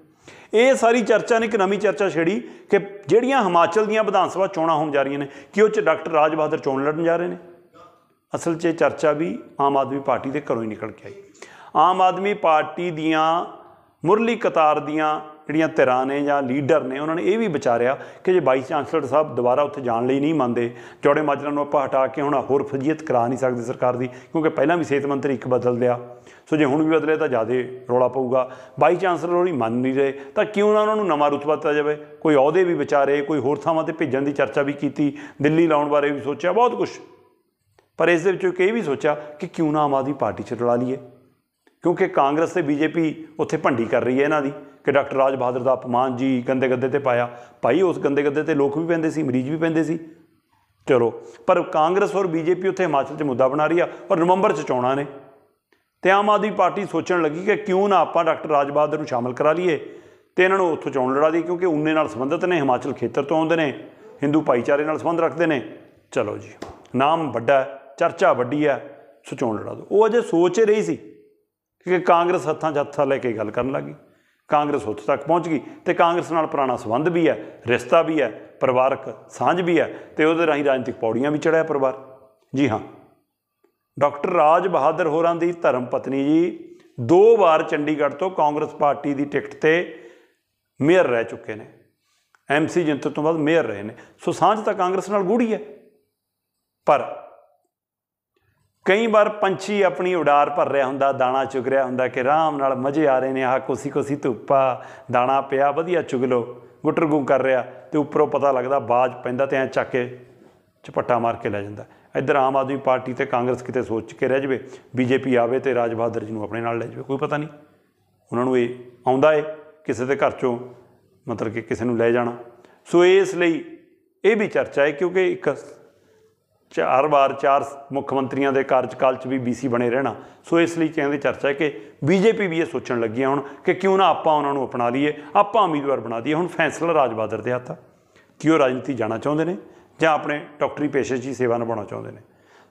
ਇਹ ਸਾਰੀ ਚਰਚਾ ਨੇ ਇੱਕ ਨਵੀਂ ਚਰਚਾ ਛੇੜੀ ਕਿ ਜਿਹੜੀਆਂ ਹਿਮਾਚਲ ਦੀਆਂ ਵਿਧਾਨ ਸਭਾ ਚੋਣਾਂ ਹੋਣ ਜਾ ਰਹੀਆਂ ਨੇ ਕਿ ਉਹ ਚ ਡਾਕਟਰ ਰਾਜ ਬਹਾਦਰ ਚੋਣ ਲੜਨ ਜਾ ਰਹੇ ਨੇ ਅਸਲ 'ਚ ਇਹ ਚਰਚਾ ਵੀ ਆਮ ਆਦਮੀ ਪਾਰਟੀ ਦੇ ਘਰੋਂ ਹੀ ਨਿਕਲ ਕੇ ਆਈ ਆਮ ਆਦਮੀ ਪਾਰਟੀ ਦੀਆਂ ਮੁਰਲੀ ਕਤਾਰ ਦੀਆਂ ਜਿਹੜੀਆਂ ਧਿਰਾਂ ਨੇ ਜਾਂ ਲੀਡਰ ਨੇ ਉਹਨਾਂ ਨੇ ਇਹ ਵੀ ਵਿਚਾਰਿਆ ਕਿ ਜੇ ਵਾਈਸ ਚਾਂਸਲਰ ਸਾਹਿਬ ਦੁਬਾਰਾ ਉੱਥੇ ਜਾਣ ਲਈ ਨਹੀਂ ਮੰਨਦੇ ਚੌੜੇ ਮਾਜਰਾ ਨੂੰ ਆਪਾਂ ਹਟਾ ਕੇ ਹੁਣ ਹੋਰ ਫਜੀਅਤ ਕਰਾ ਨਹੀਂ ਸਕਦੇ ਸਰਕਾਰ ਦੀ ਕਿਉਂਕਿ ਪਹਿਲਾਂ ਵੀ ਸਿਹਤ ਮੰਤਰੀ ਇੱਕ ਬਦਲ ਲਿਆ ਸੋ ਜੇ ਹੁਣ ਵੀ ਬਦਲੇ ਤਾਂ ਜਿਆਦੇ ਰੋਲਾ ਪਊਗਾ ਵਾਈਸ ਚਾਂਸਲਰ ਹੋਣੀ ਮੰਨ ਨਹੀਂ ਰਹੇ ਤਾਂ ਕਿਉਂ ਨਾ ਉਹਨਾਂ ਨੂੰ ਨਵਾਂ ਰੁਤਬਾ ਦਿੱਤਾ ਜਾਵੇ ਕੋਈ ਅਹੁਦੇ ਵੀ ਵਿਚਾਰੇ ਕੋਈ ਹੋਰ ਥਾਵਾਂ ਤੇ ਭੇਜਣ ਦੀ ਚਰਚਾ ਵੀ ਕੀਤੀ ਦਿੱਲੀ ਲਾਉਣ ਬਾਰੇ ਵੀ ਸੋਚਿਆ ਬਹੁਤ ਕੁਝ ਪਰ ਇਸ ਦੇ ਵਿੱਚ ਇਹ ਵੀ ਸੋਚਿਆ ਕਿ ਕਿਉਂ ਨਾ ਆਮ ਆਦਮੀ ਪਾਰਟੀ 'ਚ ਰਲਾ ਲਈਏ ਕਿਉਂਕਿ ਕਾਂਗਰਸ ਤੇ ਬੀਜੇਪੀ ਉੱਥੇ ਭੰਡੀ ਕਰ ਰਹੀ ਹੈ ਇਹਨਾਂ ਦੀ ਕਿ ਡਾਕਟਰ ਰਾਜ ਬਹਾਦਰ ਦਾ ਅਪਮਾਨ ਜੀ ਗੰਦੇ ਗੱਦੇ ਤੇ ਪਾਇਆ ਭਾਈ ਉਸ ਗੰਦੇ ਗੱਦੇ ਤੇ ਲੋਕ ਵੀ ਪੈਂਦੇ ਸੀ ਮਰੀਜ਼ ਵੀ ਪੈਂਦੇ ਸੀ ਚਲੋ ਪਰ ਕਾਂਗਰਸ ਔਰ ਬੀਜੇਪੀ ਉੱਥੇ ਹਿਮਾਚਲ 'ਚ ਮੁੱਦਾ ਬਣਾ ਰਹੀ ਆ ਔਰ ਨਵੰਬਰ 'ਚ ਚੋਣਾਂ ਨੇ ਤੇ ਆਮ ਆਦਮੀ ਪਾਰਟੀ ਸੋਚਣ ਲੱਗੀ ਕਿ ਕਿਉਂ ਨਾ ਆਪਾਂ ਡਾਕਟਰ ਰਾਜ ਬਹਾਦਰ ਨੂੰ ਸ਼ਾਮਲ ਕਰਾ ਲਈਏ ਤੇ ਇਹਨਾਂ ਨੂੰ ਉੱਥੋਂ ਚੋਣ ਲੜਾ ਦੀ ਕਿਉਂਕਿ ਉਹਨੇ ਨਾਲ ਸੰਬੰਧਤ ਨੇ ਹਿਮਾਚਲ ਖੇਤਰ ਤੋਂ ਆਉਂਦੇ ਨੇ ਹਿੰਦੂ ਭਾਈਚਾਰੇ ਨਾਲ ਸੰਬੰਧ ਰੱਖਦੇ ਨੇ ਚਲੋ ਜੀ ਨਾਮ ਵੱਡਾ ਚਰਚਾ ਵੱਡੀ ਹੈ ਸੋ ਚੋਣ ਲੜਾ ਦੋ ਉਹ ਅਜੇ ਸੋਚ ਰਹੀ ਸੀ ਕਿ ਕਾਂਗਰਸ ਹੱਥਾਂ ਜੱਥਾ ਲੈ ਕੇ ਗੱਲ ਕਰਨ ਲੱਗੀ ਕਾਂਗਰਸ ਉੱਥੇ ਤੱਕ ਪਹੁੰਚ ਗਈ ਤੇ ਕਾਂਗਰਸ ਨਾਲ ਪੁਰਾਣਾ ਸਬੰਧ ਵੀ ਹੈ ਰਿਸ਼ਤਾ ਵੀ ਹੈ ਪਰਿਵਾਰਕ ਸਾਂਝ ਵੀ ਹੈ ਤੇ ਉਹਦੇ ਰਾਹੀਂ ਰਾਜਨੀਤਿਕ ਪੌੜੀਆਂ ਵੀ ਚੜਿਆ ਪਰਿਵਾਰ ਜੀ ਹਾਂ ਡਾਕਟਰ ਰਾਜ ਬਹਾਦਰ ਹੋਰਾਂ ਦੀ ਧਰਮ ਪਤਨੀ ਜੀ ਦੋ ਵਾਰ ਚੰਡੀਗੜ੍ਹ ਤੋਂ ਕਾਂਗਰਸ ਪਾਰਟੀ ਦੀ ਟਿਕਟ ਤੇ ਮੇਅਰ ਰਹਿ ਚੁੱਕੇ ਨੇ ਐਮਸੀ ਜਿੰਤ ਤੋਂ ਬਾਅਦ ਮੇਅਰ ਰਹੇ ਨੇ ਸੋ ਸਾਂਝ ਤਾਂ ਕਾਂਗਰਸ ਨਾਲ ਗੂੜੀ ਹੈ ਪਰ ਕਈ ਵਾਰ ਪੰਛੀ ਆਪਣੀ ਉਡਾਰ ਭਰ ਰਿਹਾ ਹੁੰਦਾ ਦਾਣਾ ਚੁਗ ਰਿਹਾ ਹੁੰਦਾ ਕਿ ਆਰਾਮ ਨਾਲ ਮਜ਼ੇ ਆ ਰਹੇ ਨੇ ਆਹ ਕੋਸੀ ਕੋਸੀ ਧੁੱਪਾ ਦਾਣਾ ਪਿਆ ਵਧੀਆ ਚੁਗ ਲੋ ਗੁੱਟਰਗੂ ਕਰ ਰਿਹਾ ਤੇ ਉੱਪਰੋਂ ਪਤਾ ਲੱਗਦਾ ਬਾਜ ਪੈਂਦਾ ਤੇ ਐ ਚੱਕ ਕੇ ਝਪੱਟਾ ਮਾਰ ਕੇ ਲੈ ਜਾਂਦਾ ਇੱਧਰ ਆਮ ਆਦਮੀ ਪਾਰਟੀ ਤੇ ਕਾਂਗਰਸ ਕਿਤੇ ਸੋਚ ਕੇ ਰਹਿ ਜਵੇ ਬੀਜੇਪੀ ਆਵੇ ਤੇ ਰਾਜ ਬਹਾਦਰ ਜੀ ਨੂੰ ਆਪਣੇ ਨਾਲ ਲੈ ਜਾਵੇ ਕੋਈ ਪਤਾ ਨਹੀਂ ਉਹਨਾਂ ਨੂੰ ਇਹ ਆਉਂਦਾ ਏ ਕਿਸੇ ਦੇ ਘਰ ਚੋਂ ਮਤਲਬ ਕਿ ਕਿਸੇ ਨੂੰ ਲੈ ਜਾਣਾ ਸੋ ਇਸ ਲਈ ਇਹ ਵੀ ਚਰਚਾ ਹੈ ਕਿਉਂਕਿ ਇੱਕ ਚਾਰ ਵਾਰ ਚਾਰ ਮੁੱਖ ਮੰਤਰੀਆਂ ਦੇ ਕਾਰਜਕਾਲ 'ਚ ਵੀ ਬੀਸੀ ਬਣੇ ਰਹਿਣਾ ਸੋ ਇਸ ਲਈ ਕਹਿੰਦੇ ਚਰਚਾ ਹੈ ਕਿ ਬੀਜੇਪੀ ਵੀ ਇਹ ਸੋਚਣ ਲੱਗੀ ਹੁਣ ਕਿ ਕਿਉਂ ਨਾ ਆਪਾਂ ਉਹਨਾਂ ਨੂੰ ਅਪਣਾ ਲਈਏ ਆਪਾਂ ਉਮੀਦਵਾਰ ਬਣਾ ਦਈਏ ਹੁਣ ਫੈਸਲਾ ਰਾਜਬਾਦਰ ਦੇ ਹੱਥ ਕਿ ਉਹ ਰਾਜਨੀਤੀ ਜਾਣਾ ਚਾਹੁੰਦੇ ਨੇ ਜਾਂ ਆਪਣੇ ਡਾਕਟਰੀ ਪੇਸ਼ੇ ਦੀ ਸੇਵਾ ਨਿਭਾਉਣਾ ਚਾਹੁੰਦੇ ਨੇ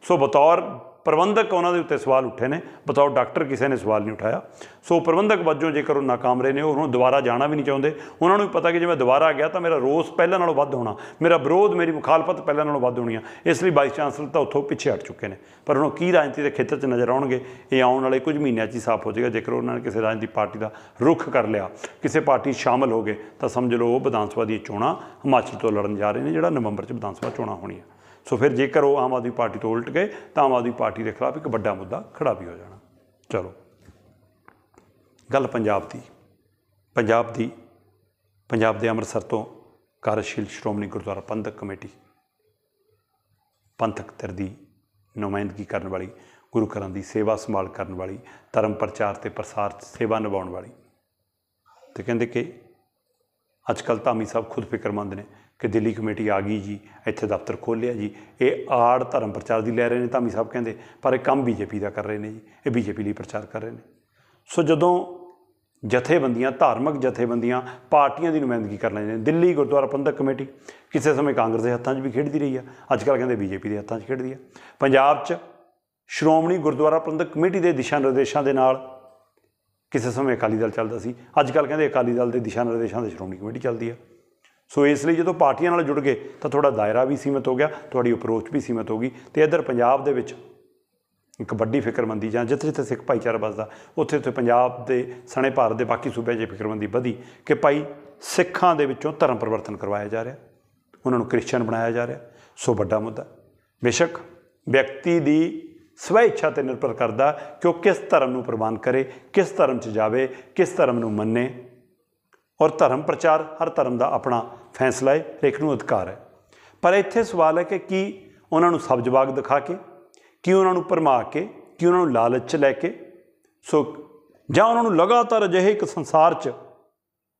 ਸੋ ਬਤੌਰ ਪ੍ਰਬੰਧਕ ਉਹਨਾਂ ਦੇ ਉੱਤੇ ਸਵਾਲ ਉੱਠੇ ਨੇ ਬਤਾਓ ਡਾਕਟਰ ਕਿਸੇ ਨੇ ਸਵਾਲ ਨਹੀਂ ਉਠਾਇਆ ਸੋ ਪ੍ਰਬੰਧਕ ਵੱਜੋਂ ਜੇਕਰ ਉਹ ਨਾਕਾਮ ਰਹੇ ਨੇ ਉਹ ਨੂੰ ਦੁਬਾਰਾ ਜਾਣਾ ਵੀ ਨਹੀਂ ਚਾਹੁੰਦੇ ਉਹਨਾਂ ਨੂੰ ਪਤਾ ਕਿ ਜੇ ਮੈਂ ਦੁਬਾਰਾ ਗਿਆ ਤਾਂ ਮੇਰਾ ਰੋਸ ਪਹਿਲਾਂ ਨਾਲੋਂ ਵੱਧ ਹੋਣਾ ਮੇਰਾ ਵਿਰੋਧ ਮੇਰੀ ਮੁਖਾਲਫਤ ਪਹਿਲਾਂ ਨਾਲੋਂ ਵੱਧ ਹੋਣੀ ਆ ਇਸ ਲਈ ਵਾਈਸ ਚਾਂਸਲਰ ਤਾਂ ਉੱਥੋਂ ਪਿੱਛੇ ਹਟ ਚੁੱਕੇ ਨੇ ਪਰ ਉਹਨਾਂ ਕੀ ਰਾਜਨੀਤੀ ਦੇ ਖੇਤਰ 'ਚ ਨਜ਼ਰ ਆਉਣਗੇ ਇਹ ਆਉਣ ਵਾਲੇ ਕੁਝ ਮਹੀਨਿਆਂ 'ਚ ਹੀ ਸਾਫ਼ ਹੋ ਜਾਏਗਾ ਜੇਕਰ ਉਹਨਾਂ ਨੇ ਕਿਸੇ ਰਾਜਨੀਤੀ ਪਾਰਟੀ ਦਾ ਰੁਖ ਕਰ ਲਿਆ ਕਿਸੇ ਪਾਰਟੀ ਸ਼ਾਮਲ ਹੋ ਗਏ ਤਾਂ ਸਮਝ ਲਓ ਉਹ ਵਿਧਾਨ ਸਭਾ ਦੀ ਚੋਣਾਂ ਹਿਮਾਚਲ ਤੋਂ ਲੜਨ ਜਾ ਰਹੇ ਨੇ ਜਿਹੜਾ ਨਵੰਬਰ 'ਚ ਵਿਧਾਨ ਸਭਾ ਚੋਣਾਂ ਆ ਸੋ ਫਿਰ ਜੇਕਰ ਉਹ ਆਮ ਆਦਮੀ ਪਾਰਟੀ ਤੋਂ ਉਲਟ ਗਏ ਤਾਂ ਆਮ ਆਦਮੀ ਪਾਰਟੀ ਦੇ ਖਿਲਾਫ ਇੱਕ ਵੱਡਾ ਮੁੱਦਾ ਖੜਾ ਵੀ ਹੋ ਜਾਣਾ ਚਲੋ ਗੱਲ ਪੰਜਾਬ ਦੀ ਪੰਜਾਬ ਦੀ ਪੰਜਾਬ ਦੇ ਅੰਮ੍ਰਿਤਸਰ ਤੋਂ ਕਾਰਜਸ਼ੀਲ ਸ਼੍ਰੋਮਣੀ ਗੁਰਦੁਆਰਾ ਪੰਥਕ ਕਮੇਟੀ ਪੰਥਕ ਤਰ ਦੀ ਨੁਮਾਇੰਦਗੀ ਕਰਨ ਵਾਲੀ ਗੁਰੂ ਘਰਾਂ ਦੀ ਸੇਵਾ ਸੰਭਾਲ ਕਰਨ ਵਾਲੀ ਧਰਮ ਪ੍ਰਚਾਰ ਤੇ ਪ੍ਰਸਾਰ ਸੇਵਾ ਨਿਭਾਉਣ ਵਾਲੀ ਤੇ ਕਹਿੰਦੇ ਕਿ ਅੱਜ ਕੱਲ ਧਾਮੀ ਸਾਹਿਬ ਖੁਦ ਫਿਕਰਮੰਦ ਨੇ ਕਿ ਦਿੱਲੀ ਕਮੇਟੀ ਆ ਗਈ ਜੀ ਇੱਥੇ ਦਫ਼ਤਰ ਖੋਲਿਆ ਜੀ ਇਹ ਆੜ ਧਰਮ ਪ੍ਰਚਾਰ ਦੀ ਲੈ ਰਹੇ ਨੇ ਧਾਮੀ ਸਭ ਕਹਿੰਦੇ ਪਰ ਇਹ ਕੰਮ ਬੀਜੇਪੀ ਦਾ ਕਰ ਰਹੇ ਨੇ ਜੀ ਇਹ ਬੀਜੇਪੀ ਲਈ ਪ੍ਰਚਾਰ ਕਰ ਰਹੇ ਨੇ ਸੋ ਜਦੋਂ ਜਥੇਬੰਦੀਆਂ ਧਾਰਮਿਕ ਜਥੇਬੰਦੀਆਂ ਪਾਰਟੀਆਂ ਦੀ ਨੁਮਾਇੰਦਗੀ ਕਰ ਲੈਂਦੇ ਨੇ ਦਿੱਲੀ ਗੁਰਦੁਆਰਾ ਪ੍ਰਬੰਧਕ ਕਮੇਟੀ ਕਿਸੇ ਸਮੇਂ ਕਾਂਗਰਸ ਦੇ ਹੱਥਾਂ 'ਚ ਵੀ ਖੇਡਦੀ ਰਹੀ ਆ ਅੱਜ ਕੱਲ ਕਹਿੰਦੇ ਬੀਜੇਪੀ ਦੇ ਹੱਥਾਂ 'ਚ ਖੇਡਦੀ ਆ ਪੰਜਾਬ 'ਚ ਸ਼੍ਰੋਮਣੀ ਗੁਰਦੁਆਰਾ ਪ੍ਰਬੰਧਕ ਕਮੇਟੀ ਦੇ ਦਿਸ਼ਾ ਨਿਰਦੇਸ਼ਾਂ ਦੇ ਨਾਲ ਕਿਸੇ ਸਮੇਂ ਅਕਾਲੀ ਦਲ ਚੱਲਦਾ ਸੀ ਅੱਜ ਕੱਲ ਕਹਿੰਦੇ ਅਕਾਲੀ ਦਲ ਦੇ ਦਿਸ਼ਾ ਨਿਰਦੇਸ਼ਾਂ ਦੇ ਸ਼੍ਰੋਮਣੀ ਕਮੇਟੀ ਚੱਲਦੀ ਆ ਸੋ ਇਸ ਲਈ ਜਦੋਂ ਪਾਰਟੀਆਂ ਨਾਲ ਜੁੜ ਗਏ ਤਾਂ ਤੁਹਾਡਾ ਦਾਇਰਾ ਵੀ ਸੀਮਤ ਹੋ ਗਿਆ ਤੁਹਾਡੀ ਅਪਰੋਚ ਵੀ ਸੀਮਤ ਹੋ ਗਈ ਤੇ ਇੱਧਰ ਪੰਜਾਬ ਦੇ ਵਿੱਚ ਇੱਕ ਵੱਡੀ ਫਿਕਰਮੰਦੀ ਜਾਂ ਜਿੱਥੇ ਜਿੱਥੇ ਸਿੱਖ ਭਾਈਚਾਰਾ ਵੱਸਦਾ ਉੱਥੇ ਉੱਥੇ ਪੰਜਾਬ ਦੇ ਸਣੇ ਭਾਰਤ ਦੇ ਬਾਕੀ ਸੂਬਿਆਂ 'ਚ ਫਿਕਰਮੰਦੀ ਵਧੀ ਕਿ ਭਾਈ ਸਿੱਖਾਂ ਦੇ ਵਿੱਚੋਂ ਧਰਮ ਪਰਿਵਰਤਨ ਕਰਵਾਇਆ ਜਾ ਰਿਹਾ ਉਹਨਾਂ ਨੂੰ ਕ੍ਰਿਸਚੀਅਨ ਬਣਾਇਆ ਜਾ ਰਿਹਾ ਸੋ ਵੱਡਾ ਮੁੱਦਾ ਬੇਸ਼ੱਕ ਵਿਅਕਤੀ ਦੀ ਸਵੈ ਇੱਛਾ ਤੇ ਨਿਰਭਰ ਕਰਦਾ ਕਿ ਉਹ ਕਿਸ ਧਰਮ ਨੂੰ ਪ੍ਰਵਾਨ ਕਰੇ ਕਿਸ ਧਰਮ 'ਚ ਜਾਵੇ ਕਿਸ ਧਰਮ ਨੂੰ ਮੰਨੇ ਔਰ ਧਰਮ ਪ੍ਰਚਾਰ ਹਰ ਧਰਮ ਦਾ ਆਪਣਾ ਫੈਸਲਾ ਹੈ ਹਰੇਕ ਨੂੰ ਅਧਿਕਾਰ ਹੈ ਪਰ ਇੱਥੇ ਸਵਾਲ ਹੈ ਕਿ ਕੀ ਉਹਨਾਂ ਨੂੰ ਸਬਜ ਬਾਗ ਦਿਖਾ ਕੇ ਕੀ ਉਹਨਾਂ ਨੂੰ ਪਰਮਾ ਕੇ ਕੀ ਉਹਨਾਂ ਨੂੰ ਲਾਲਚ 'ਚ ਲੈ ਕੇ ਸੋ ਜਾਂ ਉਹਨਾਂ ਨੂੰ ਲਗਾਤਾਰ ਅਜਿਹੇ ਇੱਕ ਸੰਸਾਰ 'ਚ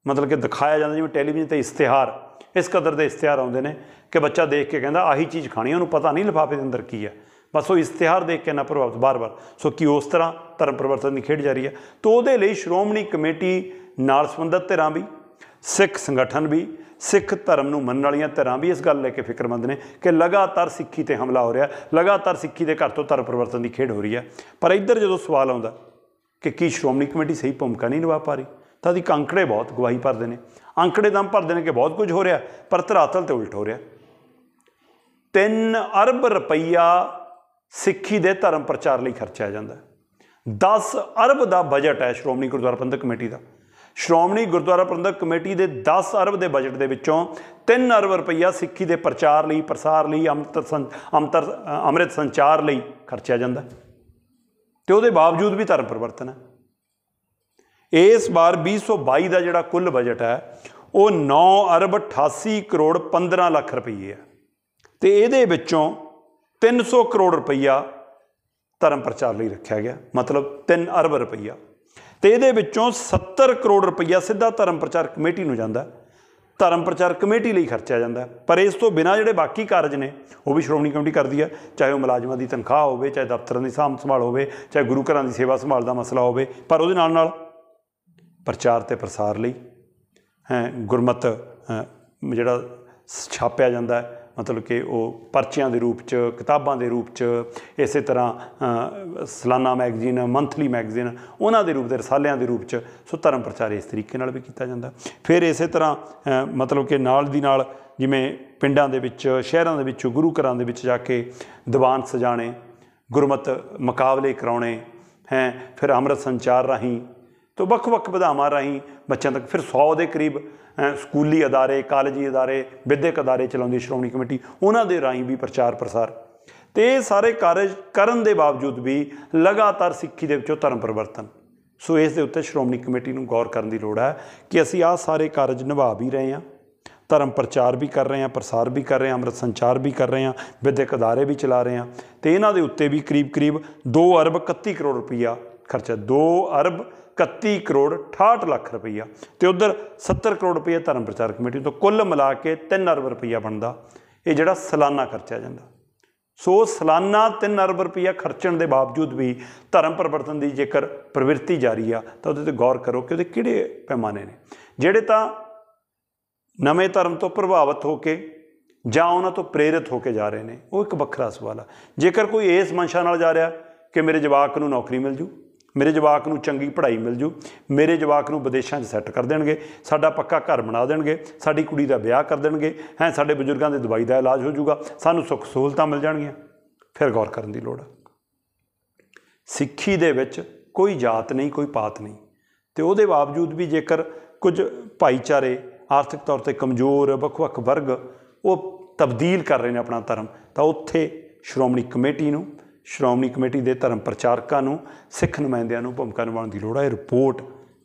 ਮਤਲਬ ਕਿ ਦਿਖਾਇਆ ਜਾਂਦਾ ਜਿਵੇਂ ਟੈਲੀਵਿਜ਼ਨ ਤੇ ਇਸ਼ਤਿਹਾਰ ਇਸ ਕਦਰ ਦੇ ਇਸ਼ਤਿਹਾਰ ਆਉਂਦੇ ਨੇ ਕਿ ਬੱਚਾ ਦੇਖ ਕੇ ਕਹਿੰਦਾ ਆਹੀ ਚੀਜ਼ ਖਾਣੀ ਉਹਨੂੰ ਪਤਾ ਨਹੀਂ ਲਫਾਫੇ ਦੇ ਅੰਦਰ ਕੀ ਹੈ ਬਸ ਉਹ ਇਸ਼ਤਿਹਾਰ ਦੇਖ ਕੇ ਨਾ ਪ੍ਰਭਾਵਿਤ ਬਾਰ-ਬਾਰ ਸੋ ਕੀ ਉਸ ਤਰ੍ਹਾਂ ਧਰਮ ਪਰਵਰਤਨ ਦੀ ਖੇਡ ਜਾ ਰਹੀ ਹੈ ਤੋਂ ਉਹਦੇ ਲਈ ਸ਼੍ਰੋਮਣੀ ਕਮੇਟੀ ਨਾਲ ਸੰਬੰਧਿਤ ਧਿਰਾਂ ਵੀ ਸਿੱਖ ਸੰਗਠਨ ਵੀ ਸਿੱਖ ਧਰਮ ਨੂੰ ਮੰਨਣ ਵਾਲੀਆਂ ਧਿਰਾਂ ਵੀ ਇਸ ਗੱਲ ਲੈ ਕੇ ਫਿਕਰਮੰਦ ਨੇ ਕਿ ਲਗਾਤਾਰ ਸਿੱਖੀ ਤੇ ਹਮਲਾ ਹੋ ਰਿਹਾ ਲਗਾਤਾਰ ਸਿੱਖੀ ਦੇ ਘਰ ਤੋਂ ਧਰਮ ਪਰਿਵਰਤਨ ਦੀ ਖੇਡ ਹੋ ਰਹੀ ਹੈ ਪਰ ਇੱਧਰ ਜਦੋਂ ਸਵਾਲ ਆਉਂਦਾ ਕਿ ਕੀ ਸ਼੍ਰੋਮਣੀ ਕਮੇਟੀ ਸਹੀ ਭੂਮਿਕਾ ਨਹੀਂ ਨਿਭਾ ਪਾ ਰਹੀ ਤਾਂ ਦੀ ਅੰਕੜੇ ਬਹੁਤ ਗਵਾਹੀ ਭਰਦੇ ਨੇ ਅੰਕੜੇ ਦਮ ਭਰਦੇ ਨੇ ਕਿ ਬਹੁਤ ਕੁਝ ਹੋ ਰਿਹਾ ਪਰ ਧਰਾਤਲ ਤੇ ਉਲਟ ਹੋ ਰਿਹਾ 3 ਅਰਬ ਰੁਪਈਆ ਸਿੱਖੀ ਦੇ ਧਰਮ ਪ੍ਰਚਾਰ ਲਈ ਖਰਚਿਆ ਜਾਂਦਾ 10 ਅਰਬ ਦਾ ਬਜਟ ਹੈ ਸ਼੍ਰੋਮਣੀ ਗੁਰਦੁਆਰਾ ਪ੍ਰਬੰਧਕ ਕਮੇਟੀ ਦਾ ਸ਼੍ਰੋਮਣੀ ਗੁਰਦੁਆਰਾ ਪ੍ਰਬੰਧਕ ਕਮੇਟੀ ਦੇ 10 ਅਰਬ ਦੇ ਬਜਟ ਦੇ ਵਿੱਚੋਂ 3 ਅਰਬ ਰੁਪਈਆ ਸਿੱਖੀ ਦੇ ਪ੍ਰਚਾਰ ਲਈ ਪ੍ਰਸਾਰ ਲਈ ਅੰਮ੍ਰਿਤ ਅੰਮ੍ਰਿਤ ਸੰਚਾਰ ਲਈ ਖਰਚਿਆ ਜਾਂਦਾ ਤੇ ਉਹਦੇ ਬਾਵਜੂਦ ਵੀ ਧਰਮ ਪਰਿਵਰਤਨ ਹੈ ਇਸ ਵਾਰ 2022 ਦਾ ਜਿਹੜਾ ਕੁੱਲ ਬਜਟ ਹੈ ਉਹ 9 ਅਰਬ 88 ਕਰੋੜ 15 ਲੱਖ ਰੁਪਈਏ ਹੈ ਤੇ ਇਹਦੇ ਵਿੱਚੋਂ 300 ਕਰੋੜ ਰੁਪਈਆ ਧਰਮ ਪ੍ਰਚਾਰ ਲਈ ਰੱਖਿਆ ਗਿਆ ਮਤਲਬ 3 ਅਰਬ ਰੁਪਈਆ ਤੇ ਇਹਦੇ ਵਿੱਚੋਂ 70 ਕਰੋੜ ਰੁਪਈਆ ਸਿੱਧਾ ਧਰਮ ਪ੍ਰਚਾਰ ਕਮੇਟੀ ਨੂੰ ਜਾਂਦਾ ਧਰਮ ਪ੍ਰਚਾਰ ਕਮੇਟੀ ਲਈ ਖਰਚਿਆ ਜਾਂਦਾ ਪਰ ਇਸ ਤੋਂ ਬਿਨਾ ਜਿਹੜੇ ਬਾਕੀ ਕਾਰਜ ਨੇ ਉਹ ਵੀ ਸ਼੍ਰੋਮਣੀ ਕਮੇਟੀ ਕਰਦੀ ਹੈ ਚਾਹੇ ਉਹ ਮੁਲਾਜ਼ਮਾਂ ਦੀ ਤਨਖਾਹ ਹੋਵੇ ਚਾਹੇ ਦਫ਼ਤਰਾਂ ਦੀ ਸਾਂਭ ਸੰਭਾਲ ਹੋਵੇ ਚਾਹੇ ਗੁਰੂ ਘਰਾਂ ਦੀ ਸੇਵਾ ਸੰਭਾਲ ਦਾ ਮਸਲਾ ਹੋਵੇ ਪਰ ਉਹਦੇ ਨਾਲ ਨਾਲ ਪ੍ਰਚਾਰ ਤੇ ਪ੍ਰਸਾਰ ਲਈ ਹੈ ਗੁਰਮਤ ਜਿਹੜਾ ਛਾਪਿਆ ਜਾਂਦਾ ਹੈ ਮਤਲਬ ਕਿ ਉਹ ਪਰਚੀਆਂ ਦੇ ਰੂਪ 'ਚ ਕਿਤਾਬਾਂ ਦੇ ਰੂਪ 'ਚ ਇਸੇ ਤਰ੍ਹਾਂ ਸਲਾਨਾ ਮੈਗਜ਼ੀਨ ਮੰਥਲੀ ਮੈਗਜ਼ੀਨ ਉਹਨਾਂ ਦੇ ਰੂਪ ਦੇ ਰਸਾਲਿਆਂ ਦੇ ਰੂਪ 'ਚ ਸੋ ਧਰਮ ਪ੍ਰਚਾਰ ਇਸ ਤਰੀਕੇ ਨਾਲ ਵੀ ਕੀਤਾ ਜਾਂਦਾ ਫਿਰ ਇਸੇ ਤਰ੍ਹਾਂ ਮਤਲਬ ਕਿ ਨਾਲ ਦੀ ਨਾਲ ਜਿਵੇਂ ਪਿੰਡਾਂ ਦੇ ਵਿੱਚ ਸ਼ਹਿਰਾਂ ਦੇ ਵਿੱਚ ਗੁਰੂ ਘਰਾਂ ਦੇ ਵਿੱਚ ਜਾ ਕੇ ਦੀਵਾਨ ਸਜਾਣੇ ਗੁਰਮਤ ਮੁਕਾਬਲੇ ਕਰਾਉਣੇ ਹੈ ਫਿਰ ਅੰਮ੍ਰਿਤ ਸੰਚਾਰ ਰਾਹੀਂ ਤੋ ਬਖ ਬਖ ਵਿਧਾਵਾਂ ਰਾਹੀਂ ਬੱਚਿਆਂ ਤੱਕ ਫਿਰ 100 ਦੇ ਕਰੀਬ ਸਕੂਲੀ ਅਦਾਰੇ ਕਾਲਜੀ ਅਦਾਰੇ ਵਿਦਿਅਕ ਅਦਾਰੇ ਚਲਾਉਂਦੀ ਸ਼੍ਰੋਮਣੀ ਕਮੇਟੀ ਉਹਨਾਂ ਦੇ ਰਾਹੀਂ ਵੀ ਪ੍ਰਚਾਰ ਪ੍ਰਸਾਰ ਤੇ ਇਹ ਸਾਰੇ ਕਾਰਜ ਕਰਨ ਦੇ ਬਾਵਜੂਦ ਵੀ ਲਗਾਤਾਰ ਸਿੱਖੀ ਦੇ ਵਿੱਚੋਂ ਧਰਮ ਪਰਿਵਰਤਨ ਸੋ ਇਸ ਦੇ ਉੱਤੇ ਸ਼੍ਰੋਮਣੀ ਕਮੇਟੀ ਨੂੰ ਗੌਰ ਕਰਨ ਦੀ ਲੋੜ ਹੈ ਕਿ ਅਸੀਂ ਆਹ ਸਾਰੇ ਕਾਰਜ ਨਿਭਾ ਵੀ ਰਹੇ ਹਾਂ ਧਰਮ ਪ੍ਰਚਾਰ ਵੀ ਕਰ ਰਹੇ ਹਾਂ ਪ੍ਰਸਾਰ ਵੀ ਕਰ ਰਹੇ ਹਾਂ ਅੰਮ੍ਰਿਤ ਸੰਚਾਰ ਵੀ ਕਰ ਰਹੇ ਹਾਂ ਵਿਦਿਅਕ ਅਦਾਰੇ ਵੀ ਚਲਾ ਰਹੇ ਹਾਂ ਤੇ ਇਹਨਾਂ ਦੇ ਉੱਤੇ ਵੀ ਕਰੀਬ-ਕਰੀਬ 2 ਅਰਬ 31 ਕਰੋੜ ਰੁਪਇਆ ਖਰਚਾ 2 ਅਰਬ 31 ਕਰੋੜ 68 ਲੱਖ ਰੁਪਈਆ ਤੇ ਉਧਰ 70 ਕਰੋੜ ਰੁਪਈਆ ਧਰਮ ਪ੍ਰਚਾਰ ਕਮੇਟੀ ਤੋਂ ਕੁੱਲ ਮਿਲਾ ਕੇ 3 ਅਰਬ ਰੁਪਈਆ ਬਣਦਾ ਇਹ ਜਿਹੜਾ ਸਾਲਾਨਾ ਖਰਚਾ ਜਾਂਦਾ ਸੋ ਸਾਲਾਨਾ 3 ਅਰਬ ਰੁਪਈਆ ਖਰਚਣ ਦੇ ਬਾਵਜੂਦ ਵੀ ਧਰਮ ਪਰਿਵਰਤਨ ਦੀ ਜੇਕਰ ਪ੍ਰਵਿਰਤੀ ਜਾਰੀ ਆ ਤਾਂ ਉਹਦੇ ਤੇ ਗੌਰ ਕਰੋ ਕਿ ਉਹਦੇ ਕਿਹੜੇ ਪੈਮਾਨੇ ਨੇ ਜਿਹੜੇ ਤਾਂ ਨਵੇਂ ਧਰਮ ਤੋਂ ਪ੍ਰਭਾਵਿਤ ਹੋ ਕੇ ਜਾਂ ਉਹਨਾਂ ਤੋਂ ਪ੍ਰੇਰਿਤ ਹੋ ਕੇ ਜਾ ਰਹੇ ਨੇ ਉਹ ਇੱਕ ਵੱਖਰਾ ਸਵਾਲ ਆ ਜੇਕਰ ਕੋਈ ਇਸ ਮਨਸ਼ਾ ਨਾਲ ਜਾ ਰਿਹਾ ਕਿ ਮੇਰੇ ਜਵਾਕ ਨੂੰ ਨੌਕਰੀ ਮਿਲ ਜੂ ਮੇਰੇ ਜਵਾਕ ਨੂੰ ਚੰਗੀ ਪੜ੍ਹਾਈ ਮਿਲ ਜੂ ਮੇਰੇ ਜਵਾਕ ਨੂੰ ਵਿਦੇਸ਼ਾਂ 'ਚ ਸੈੱਟ ਕਰ ਦੇਣਗੇ ਸਾਡਾ ਪੱਕਾ ਘਰ ਬਣਾ ਦੇਣਗੇ ਸਾਡੀ ਕੁੜੀ ਦਾ ਵਿਆਹ ਕਰ ਦੇਣਗੇ ਹੈ ਸਾਡੇ ਬਜ਼ੁਰਗਾਂ ਦੇ ਦਵਾਈ ਦਾ ਇਲਾਜ ਹੋ ਜਾਊਗਾ ਸਾਨੂੰ ਸੁੱਖ ਸਹੂਲਤਾਂ ਮਿਲ ਜਾਣਗੀਆਂ ਫਿਰ ਗੌਰ ਕਰਨ ਦੀ ਲੋੜ ਹੈ ਸਿੱਖੀ ਦੇ ਵਿੱਚ ਕੋਈ ਜਾਤ ਨਹੀਂ ਕੋਈ ਪਾਤ ਨਹੀਂ ਤੇ ਉਹਦੇ ਬਾਵਜੂਦ ਵੀ ਜੇਕਰ ਕੁਝ ਭਾਈਚਾਰੇ ਆਰਥਿਕ ਤੌਰ ਤੇ ਕਮਜ਼ੋਰ ਵੱਖ-ਵੱਖ ਵਰਗ ਉਹ ਤਬਦੀਲ ਕਰ ਰਹੇ ਨੇ ਆਪਣਾ ਧਰਮ ਤਾਂ ਉੱਥੇ ਸ਼੍ਰੋਮਣੀ ਕਮੇਟੀ ਨੂੰ ਸ਼੍ਰੋਮਣੀ ਕਮੇਟੀ ਦੇ ਧਰਮ ਪ੍ਰਚਾਰਕਾਂ ਨੂੰ ਸਿੱਖ ਨੁਮਾਇੰਦਿਆਂ ਨੂੰ ਭੂਮਿਕਾ ਨਿਭਾਉਣ ਦੀ ਲੋੜ ਹੈ ਰਿਪੋਰਟ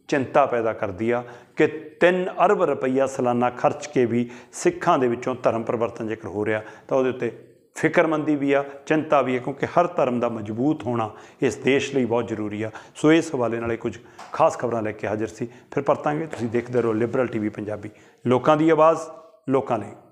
ਚਿੰਤਾ ਪੈਦਾ ਕਰਦੀ ਆ ਕਿ 3 ਅਰਬ ਰੁਪਈਆ ਸਾਲਾਨਾ ਖਰਚ ਕੇ ਵੀ ਸਿੱਖਾਂ ਦੇ ਵਿੱਚੋਂ ਧਰਮ ਪਰਿਵਰਤਨ ਜੇਕਰ ਹੋ ਰਿਹਾ ਤਾਂ ਉਹਦੇ ਉੱਤੇ ਫਿਕਰਮੰਦੀ ਵੀ ਆ ਚਿੰਤਾ ਵੀ ਆ ਕਿਉਂਕਿ ਹਰ ਧਰਮ ਦਾ ਮਜ਼ਬੂਤ ਹੋਣਾ ਇਸ ਦੇਸ਼ ਲਈ ਬਹੁਤ ਜ਼ਰੂਰੀ ਆ ਸੋ ਇਸ ਹਵਾਲੇ ਨਾਲੇ ਕੁਝ ਖਾਸ ਖਬਰਾਂ ਲੈ ਕੇ ਹਾਜ਼ਰ ਸੀ ਫਿਰ ਪਰਤਾਂਗੇ ਤੁਸੀਂ ਦੇਖਦੇ ਰਹੋ ਲਿਬਰਲ ਟੀਵੀ ਪੰਜਾਬੀ ਲੋਕਾਂ ਦੀ ਆਵਾਜ਼ ਲੋਕਾਂ ਲਈ